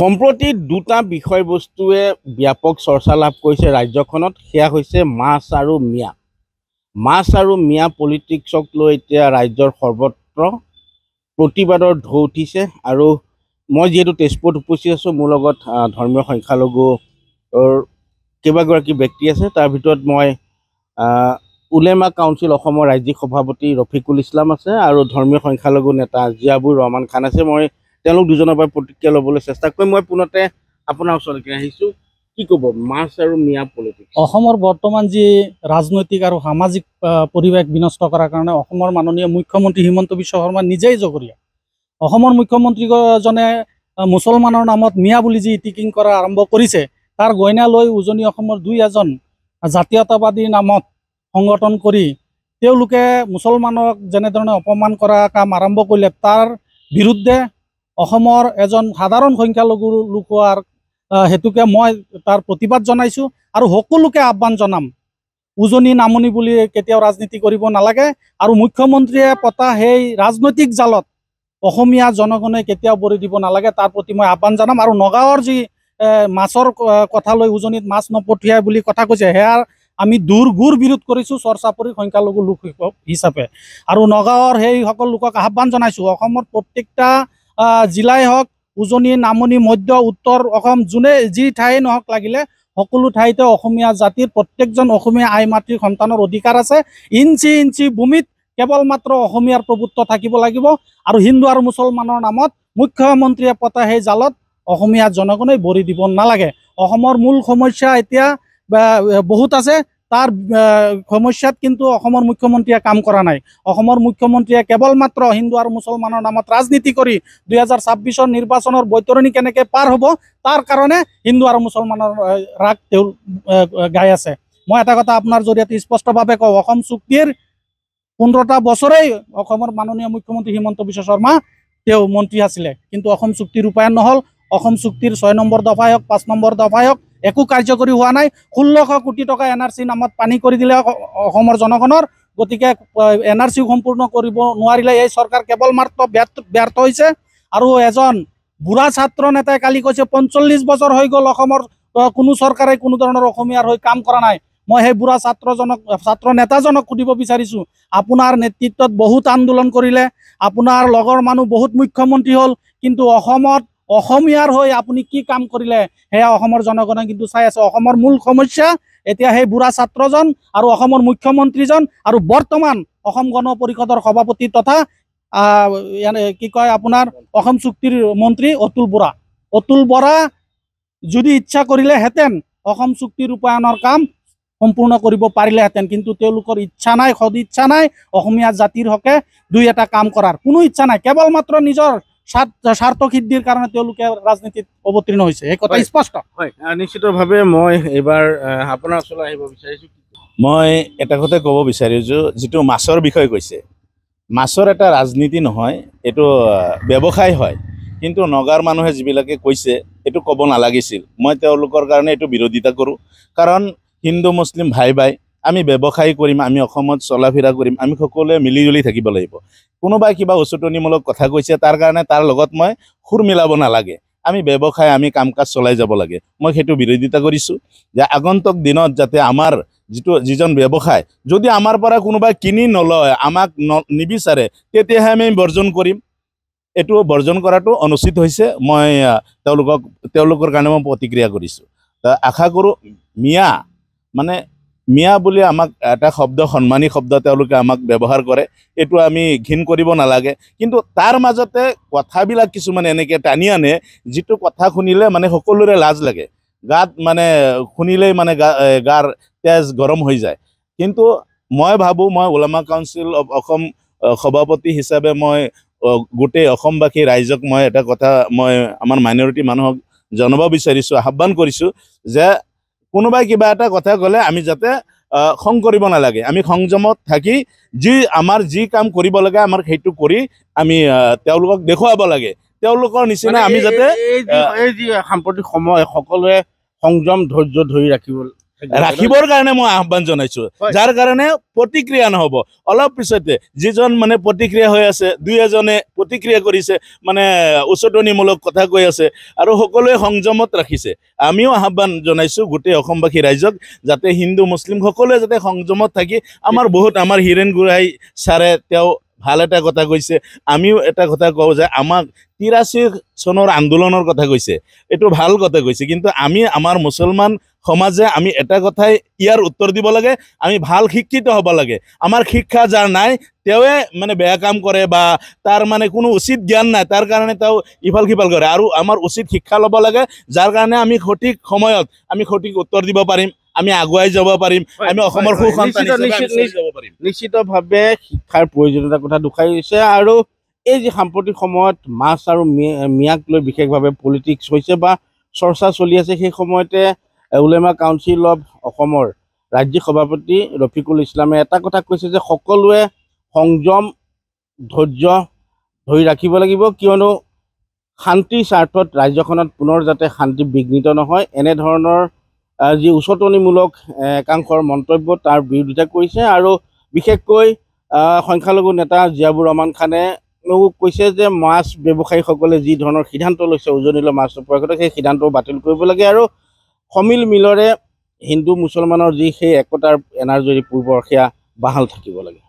সম্প্ৰতি দুটা বিষয়বস্তুৱে ব্যাপক চৰ্চা লাভ কৰিছে ৰাজ্যখনত সেয়া হৈছে মাছ আৰু মিয়া মাছ আৰু মিয়া পলিটিক্সক লৈ এতিয়া ৰাজ্যৰ সৰ্বত্ৰ প্ৰতিবাদৰ ঢৌ উঠিছে আৰু মই যিহেতু তেজপুৰত উপস্থিত আছোঁ মোৰ লগত ধৰ্মীয় সংখ্যালঘু কেইবাগৰাকী ব্যক্তি আছে তাৰ ভিতৰত মই উলেমা কাউঞ্চিল অসমৰ ৰাজ্যিক সভাপতি ৰফিকুল ইছলাম আছে আৰু ধৰ্মীয় সংখ্যালঘু নেতা জিয়াবুৰ ৰহমান খান আছে মই তেওঁলোক দুজনৰ পৰা প্ৰতিক্ৰিয়া ল'বলৈ চেষ্টা কৰি মই পুনতে আপোনাৰ ওচৰলৈকে আহিছোঁ কি ক'ব মাছ আৰু মিয়া পলিটিক্স অসমৰ বৰ্তমান যি ৰাজনৈতিক আৰু সামাজিক পৰিৱেশ বিনষ্ট কৰাৰ কাৰণে অসমৰ মাননীয় মুখ্যমন্ত্ৰী হিমন্ত বিশ্ব শৰ্মা নিজেই জগৰীয়া অসমৰ মুখ্যমন্ত্ৰীজনে মুছলমানৰ নামত মিয়া বুলি যি টিকিং কৰা আৰম্ভ কৰিছে তাৰ গইনা লৈ উজনি অসমৰ দুই এজন জাতীয়তাবাদীৰ নামত সংগঠন কৰি তেওঁলোকে মুছলমানক যেনেধৰণে অপমান কৰা কাম আৰম্ভ কৰিলে তাৰ বিৰুদ্ধে অসমৰ এজন সাধাৰণ সংখ্যালঘু লোক হেতুকে মই তাৰ প্ৰতিবাদ জনাইছোঁ আৰু সকলোকে আহ্বান জনাম উজনি নামনি বুলি কেতিয়াও ৰাজনীতি কৰিব নালাগে আৰু মুখ্যমন্ত্ৰীয়ে পতা সেই ৰাজনৈতিক জালত অসমীয়া জনগণে কেতিয়াও বৰি দিব নালাগে তাৰ প্ৰতি মই আহ্বান জনাম আৰু নগাঁৱৰ যি মাছৰ কথা লৈ উজনিত মাছ নপঠিয়াই বুলি কথা কৈছে সেয়া আমি দূৰ গুৰ বিৰোধ কৰিছোঁ চৰ্চা চৰ্চাপুৰি সংখ্যালঘু লোক হিচাপে আৰু নগাঁৱৰ সেইসকল লোকক আহ্বান জনাইছোঁ অসমৰ প্ৰত্যেকটা জিলাই হওক উজনি নামনি মধ্য উত্তৰ অসম যোনে যি ঠাই নহওক লাগিলে সকলো ঠাইতে অসমীয়া জাতিৰ প্ৰত্যেকজন অসমীয়া আই মাতৃৰ সন্তানৰ অধিকাৰ আছে ইঞ্চি ইঞ্চি ভূমিত কেৱল মাত্ৰ অসমীয়াৰ প্ৰভুত্ব থাকিব লাগিব আৰু হিন্দু আৰু মুছলমানৰ নামত মুখ্যমন্ত্ৰীয়ে পতা সেই জালত অসমীয়া জনগণে ভৰি দিব নালাগে অসমৰ মূল সমস্যা এতিয়া বহুত আছে তার সমস্যাত কিন্তু মুখ্যমন্ত্রী কাম করা নাই মুখ্যমন্ত্রী কেবল মাত্র হিন্দু আর মুসলমানের নামত রাজনীতি করে দুই হাজার ছাব্বিশের নির্বাচনের বৈতরণী কেন পার হব তার কারণে হিন্দু আর মুসলমানের রাগ গাই আছে মানে একটা কথা আপনার জড়িয়ে স্পষ্টভাবে কম চুক্তির পনেরোটা বছরেই মাননীয় মুখ্যমন্ত্রী হিমন্ত বিশ্ব শর্মা মন্ত্রী আসে কিন্তু চুক্তি রূপায়ণ নহল অসম চুক্তিৰ ছয় নম্বৰ দফাই হওক পাঁচ নম্বৰ দফাই হওক একো কাৰ্যকৰী হোৱা নাই ষোল্লশ কোটি টকা এন আৰ চি নামত পানী কৰি দিলে অসমৰ জনগণৰ গতিকে এন আৰ চি সম্পূৰ্ণ কৰিব নোৱাৰিলে এই চৰকাৰ কেৱল মাত্ৰ ব্যৰ্থ হৈছে আৰু এজন বুঢ়া ছাত্ৰ নেতাই কালি কৈছে পঞ্চল্লিছ বছৰ হৈ গ'ল অসমৰ কোনো চৰকাৰে কোনো ধৰণৰ অসমীয়াৰ হৈ কাম কৰা নাই মই সেই বুঢ়া ছাত্ৰজনক ছাত্ৰ নেতাজনক সুধিব বিচাৰিছোঁ আপোনাৰ নেতৃত্বত বহুত আন্দোলন কৰিলে আপোনাৰ লগৰ মানুহ বহুত মুখ্যমন্ত্ৰী হ'ল কিন্তু অসমত অসমীয়াৰ হৈ আপুনি কি কাম কৰিলে সেয়া অসমৰ জনগণে কিন্তু চাই আছে অসমৰ মূল সমস্যা এতিয়া সেই বুঢ়া ছাত্ৰজন আৰু অসমৰ মুখ্যমন্ত্ৰীজন আৰু বৰ্তমান অসম গণ পৰিষদৰ সভাপতি তথা কি কয় আপোনাৰ অসম চুক্তিৰ মন্ত্ৰী অতুল বৰা অতুল বৰা যদি ইচ্ছা কৰিলেহেঁতেন অসম চুক্তি ৰূপায়ণৰ কাম সম্পূৰ্ণ কৰিব পাৰিলেহেঁতেন কিন্তু তেওঁলোকৰ ইচ্ছা নাই সদ ইচ্ছা নাই অসমীয়া জাতিৰ হকে দুই এটা কাম কৰাৰ কোনো ইচ্ছা নাই কেৱল মাত্ৰ নিজৰ স্বার্থসিদ্ধির কারণে তেওঁলোকে রাজনীতিত অবতীর্ণ হয়েছে এই কথা স্পষ্ট হয় নিশ্চিতভাবে মই এবার আপনার ওসলে আহিব বিচারিছো মই এটা কথা কব বিচারিছো যেটো মাছৰ বিষয় কৈছে মাছৰ এটা ৰাজনীতি নহয় এটো ব্যৱসায় হয় কিন্তু নগাৰ মানুহে যিবিলাকে কৈছে এটো কব নালাগিছিল মই তেওঁলোকৰ কাৰণে এটো বিৰোধিতা কৰোঁ কাৰণ হিন্দু মুসলিম ভাই ভাই আমি ব্যৱসায় কৰিম আমি অসমত চলা ফিৰা কৰিম আমি সকলোৱে মিলি জুলি থাকিব লাগিব কোনোবাই কিবা উচটনিমূলক কথা কৈছে তাৰ কাৰণে তাৰ লগত মই সুৰ মিলাব নালাগে আমি ব্যৱসায় আমি কাম কাজ চলাই যাব লাগে মই সেইটো বিৰোধিতা কৰিছোঁ যে আগন্তুক দিনত যাতে আমাৰ যিটো যিজন ব্যৱসায় যদি আমাৰ পৰা কোনোবাই কিনি নলয় আমাক ন নিবিচাৰে তেতিয়াহে আমি বৰ্জন কৰিম এইটো বৰ্জন কৰাটো অনুচিত হৈছে মই তেওঁলোকক তেওঁলোকৰ কাৰণে মই প্ৰতিক্ৰিয়া কৰিছোঁ আশা কৰোঁ মিয়া মানে মিয়া বুলি আমাক এটা শব্দ সন্মানী শব্দ তেওঁলোকে আমাক ব্যৱহাৰ কৰে এইটো আমি ঘীণ কৰিব নালাগে কিন্তু তাৰ মাজতে কথাবিলাক কিছুমান এনেকৈ টানি আনে যিটো কথা শুনিলে মানে সকলোৰে লাজ লাগে গাত মানে শুনিলেই মানে গা গাৰ তেজ গৰম হৈ যায় কিন্তু মই ভাবোঁ মই ওলামা কাউঞ্চিল অৱ অসম সভাপতি হিচাপে মই গোটেই অসমবাসী ৰাইজক মই এটা কথা মই আমাৰ মাইনৰিটি মানুহক জনাব বিচাৰিছোঁ আহ্বান কৰিছোঁ যে কোনোবাই কিবা এটা কথা ক'লে আমি যাতে খং কৰিব নালাগে আমি সংযমত থাকি যি আমাৰ যি কাম কৰিব লাগে আমাৰ সেইটো কৰি আমি তেওঁলোকক দেখুৱাব লাগে তেওঁলোকৰ নিচিনা আমি যাতে সাম্প্ৰতিক সময় সকলোৱে সংযম ধৈৰ্য ধৰি ৰাখিব ৰাখিবৰ কাৰণে মই আহ্বান জনাইছো যাৰ কাৰণে প্ৰতিক্ৰিয়া নহব অলপ পিছতে যিজন মানে প্ৰতিক্ৰিয়া হৈ আছে দুই এজনে প্ৰতিক্ৰিয়া কৰিছে মানে উচতনিমূলক কথা কৈ আছে আৰু সকলোৱে সংযমত ৰাখিছে আমিও আহ্বান জনাইছো গোটেই অসমবাসী ৰাইজক যাতে হিন্দু মুছলিম সকলোৱে যাতে সংযমত থাকি আমাৰ বহুত আমাৰ হীৰেণ গুৰাই ছাৰে তেওঁ ভাল এটা কথা কৈছে আমিও এটা কথা কওঁ যে আমাক তিৰাশী চনৰ আন্দোলনৰ কথা কৈছে এইটো ভাল কথা কৈছে কিন্তু আমি আমাৰ মুছলমান সমাজে আমি এটা কথাই ইয়াৰ উত্তৰ দিব লাগে আমি ভাল শিক্ষিত হ'ব লাগে আমাৰ শিক্ষা যাৰ নাই তেওঁৱে মানে বেয়া কাম কৰে বা তাৰ মানে কোনো উচিত জ্ঞান নাই তাৰ কাৰণে তেওঁ ইফাল সিফাল কৰে আৰু আমাৰ উচিত শিক্ষা ল'ব লাগে যাৰ কাৰণে আমি সঠিক সময়ত আমি সঠিক উত্তৰ দিব পাৰিম আমি আগুৱাই যাব পাৰিম আমি অসমৰ সুসন্তান যাব নিশ্চিতভাৱে শিক্ষাৰ প্ৰয়োজনীয়তাৰ কথা দোষাই দিছে আৰু এই যি সাম্প্ৰতিক সময়ত মাছ আৰু মিয়াক লৈ বিশেষভাৱে পলিটিক্স হৈছে বা চৰ্চা চলি আছে সেই সময়তে উলেমা কাউন্সিল অৱ অসমৰ ৰাজ্যিক সভাপতি ৰফিকুল ইছলামে এটা কথা কৈছে যে সকলোৱে সংযম ধৈৰ্য ধৰি ৰাখিব লাগিব কিয়নো শান্তিৰ স্বাৰ্থত ৰাজ্যখনত পুনৰ যাতে শান্তি বিঘ্নিত নহয় এনেধৰণৰ যি উচতনিমূলক একাংশৰ মন্তব্য তাৰ বিৰোধিতা কৰিছে আৰু বিশেষকৈ সংখ্যালঘু নেতা জিয়াবুৰ ৰহমান খানে কৈছে যে মাছ ব্যৱসায়ীসকলে যি ধৰণৰ সিদ্ধান্ত লৈছে উজনিলৈ মাছ নোপোৱাৰ ক্ষেত্ৰত সেই সিদ্ধান্ত বাতিল কৰিব লাগে আৰু সমিল মিলৰে হিন্দু মুছলমানৰ যি সেই একতাৰ এনাৰ্জৰী পূৰ্বৰ সেয়া বাহাল থাকিব লাগে